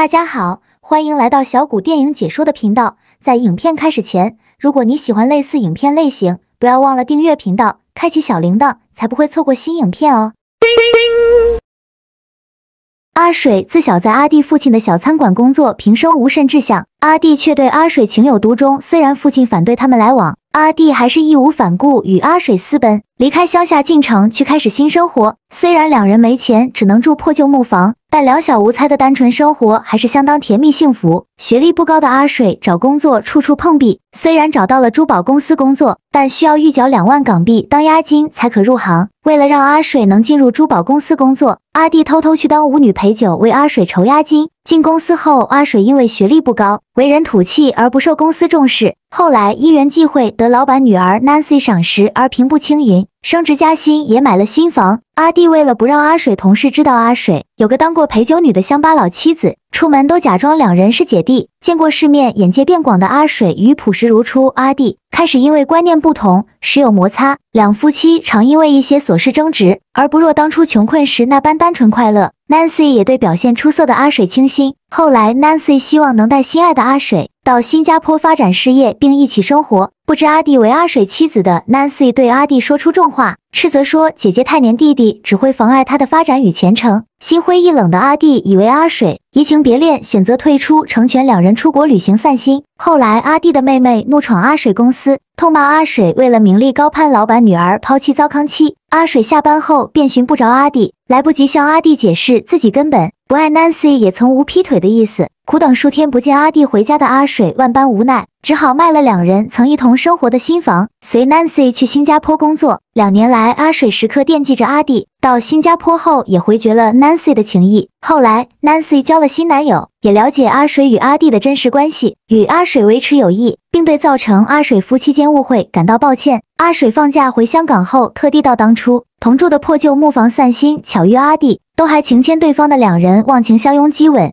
大家好，欢迎来到小谷电影解说的频道。在影片开始前，如果你喜欢类似影片类型，不要忘了订阅频道，开启小铃铛，才不会错过新影片哦。阿水自小在阿弟父亲的小餐馆工作，平生无甚志向。阿弟却对阿水情有独钟，虽然父亲反对他们来往，阿弟还是义无反顾与阿水私奔，离开乡下进城去开始新生活。虽然两人没钱，只能住破旧木房。但两小无猜的单纯生活还是相当甜蜜幸福。学历不高的阿水找工作处处碰壁，虽然找到了珠宝公司工作，但需要预缴两万港币当押金才可入行。为了让阿水能进入珠宝公司工作，阿弟偷偷去当舞女陪酒为阿水筹押金。进公司后，阿水因为学历不高、为人土气而不受公司重视。后来，一缘际会得老板女儿 Nancy 赏识，而平步青云，升职加薪，也买了新房。阿弟为了不让阿水同事知道阿水有个当过陪酒女的乡巴佬妻子，出门都假装两人是姐弟。见过世面，眼界变广的阿水与朴实如初阿弟开始因为观念不同时有摩擦，两夫妻常因为一些琐事争执，而不若当初穷困时那般单纯快乐。Nancy 也对表现出色的阿水倾心，后来 Nancy 希望能带心爱的阿水。到新加坡发展事业，并一起生活。不知阿弟为阿水妻子的 Nancy 对阿弟说出重话，斥责说：“姐姐太黏弟弟，只会妨碍他的发展与前程。”心灰意冷的阿弟以为阿水移情别恋，选择退出，成全两人出国旅行散心。后来阿弟的妹妹怒闯阿水公司，痛骂阿水为了名利高攀老板女儿，抛弃糟糠妻。阿水下班后便寻不着阿弟，来不及向阿弟解释自己根本不爱 Nancy，也从无劈腿的意思。苦等数天不见阿弟回家的阿水，万般无奈，只好卖了两人曾一同生活的新房，随 Nancy 去新加坡工作。两年来，阿水时刻惦记着阿弟。到新加坡后，也回绝了 Nancy 的情意。后来，Nancy 交了新男友，也了解阿水与阿弟的真实关系，与阿水维持友谊，并对造成阿水夫妻间误会感到抱歉。阿水放假回香港后，特地到当初同住的破旧木房散心，巧遇阿弟，都还情牵对方的两人忘情相拥激吻。